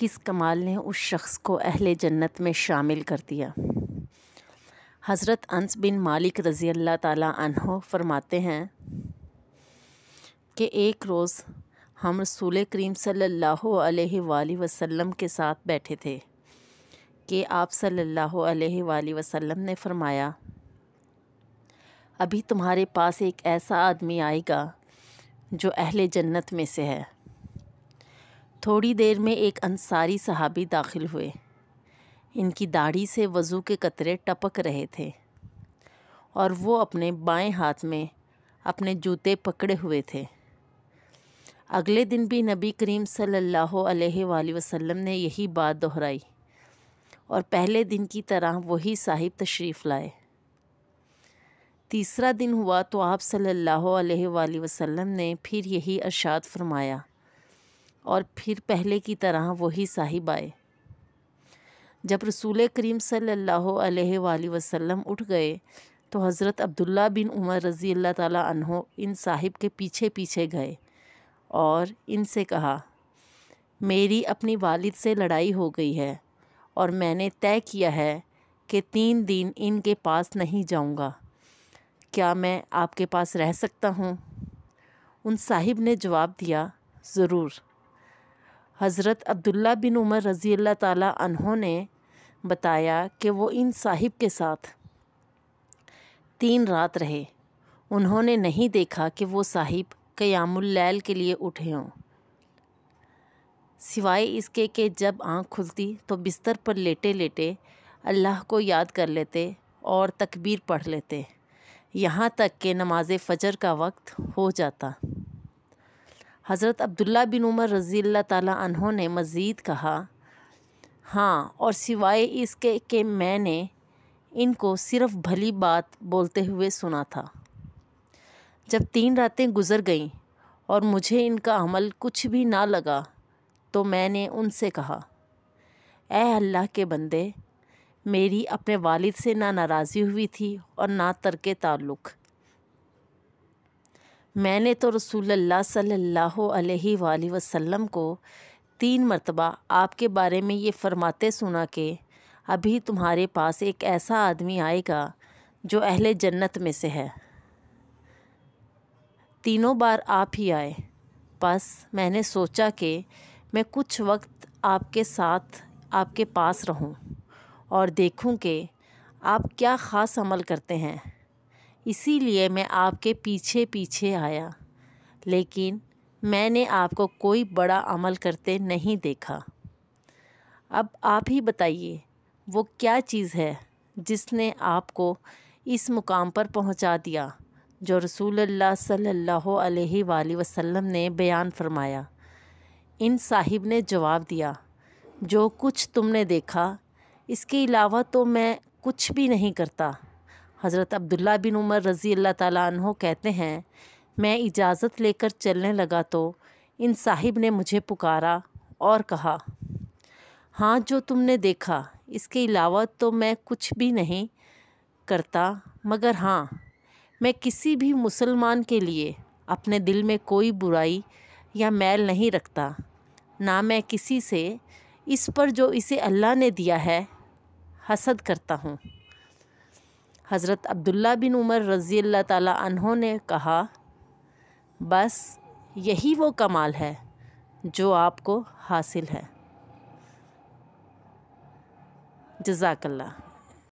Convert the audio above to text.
किस कमाल ने उस शख्स को अहल जन्नत में शामिल कर दिया हज़रत अंस बिन मालिक रज़ी अल्लाह ताली फरमाते हैं कि एक रोज़ हम रसूल करीम सल्लल्लाहु अलैहि वसल्लम के साथ बैठे थे कि आप सल्लल्लाहु अलैहि वसल्लम ने फ़रमाया अभी तुम्हारे पास एक ऐसा आदमी आएगा जो अहल जन्नत में से है थोड़ी देर में एक अंसारी सहाबी दाखिल हुए इनकी दाढ़ी से वज़ू के कतरे टपक रहे थे और वो अपने बाएं हाथ में अपने जूते पकड़े हुए थे अगले दिन भी नबी करीम सल्लल्लाहु अलैहि वसल्लम ने यही बात दोहराई और पहले दिन की तरह वही साहिब तशरीफ़ लाए तीसरा दिन हुआ तो आप सल्लल्लाहु अलैहि वसल्लम ने फिर यही अरशाद फरमाया और फिर पहले की तरह वही साहिब आए जब रसूल करीम सल्लल्लाहु अलैहि वसल्लम उठ गए तो हज़रत अब्दुल्ला बिन उमर रज़ी अल्लाह ताली इन साहिब के पीछे पीछे गए और इनसे कहा मेरी अपनी वालिद से लड़ाई हो गई है और मैंने तय किया है कि तीन दिन इनके पास नहीं जाऊंगा। क्या मैं आपके पास रह सकता हूँ उन साहिब ने जवाब दिया ज़रूर हज़रत अब्दुल्ला बिन उमर रज़ी अल्लाह ताली ने बताया कि वो इन साहिब के साथ तीन रात रहे उन्होंने नहीं देखा कि वो साहिब क़यामुल्लैल के लिए उठे हों सिवाय इसके कि जब आँख खुलती तो बिस्तर पर लेटे लेटे अल्लाह को याद कर लेते और तकबीर पढ़ लेते यहाँ तक कि नमाज फ़जर का वक्त हो जाता हज़रत अब्दुल्ला बिन उमर रज़ी अल्लाह ने मज़ीद कहा हाँ और सिवाय इसके कि मैंने इनको सिर्फ भली बात बोलते हुए सुना था जब तीन रातें गुज़र गईं और मुझे इनका अमल कुछ भी ना लगा तो मैंने उनसे कहा ए अल्लाह के बंदे मेरी अपने वालिद से ना नाराज़ी हुई थी और ना तरके ताल्लुक़ मैंने तो रसूलुल्लाह सल्लल्लाहु अलैहि वसल्लम को तीन मरतबा आपके बारे में ये फरमाते सुना कि अभी तुम्हारे पास एक ऐसा आदमी आएगा जो अहले जन्नत में से है तीनों बार आप ही आए बस मैंने सोचा कि मैं कुछ वक्त आपके साथ आपके पास रहूं और देखूं कि आप क्या ख़ास अमल करते हैं इसीलिए मैं आपके पीछे पीछे आया लेकिन मैंने आपको कोई बड़ा अमल करते नहीं देखा अब आप ही बताइए वो क्या चीज़ है जिसने आपको इस मुकाम पर पहुंचा दिया जो रसूल सल्लल्लाहु वसल्लम ने बयान फरमाया इन साहिब ने जवाब दिया जो कुछ तुमने देखा इसके अलावा तो मैं कुछ भी नहीं करता हज़रत अब्दुल्ला बिन उमर रज़ी अल्लाह तहों कहते हैं मैं इजाज़त लेकर चलने लगा तो इन साहिब ने मुझे पुकारा और कहा हाँ जो तुमने देखा इसके अलावा तो मैं कुछ भी नहीं करता मगर हाँ मैं किसी भी मुसलमान के लिए अपने दिल में कोई बुराई या मैल नहीं रखता ना मैं किसी से इस पर जो इसे अल्लाह ने दिया है हसद करता हूँ हज़रत अब्दुल्ला बिन उमर रज़ी अल्लाह तहों ने कहा बस यही वो कमाल है जो आपको हासिल है जजाकल्ला